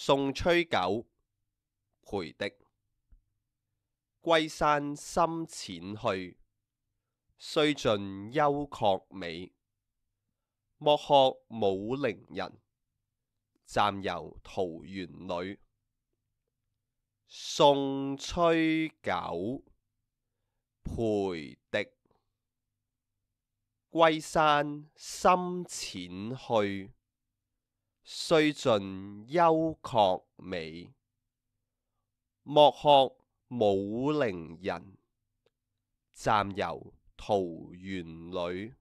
送崔九，陪迪。归山深浅去，虽尽幽壑美。莫学武陵人，暂游桃源里。送崔九，陪迪。归山深浅去。虽尽幽确美，莫学武陵人，暂游桃源里。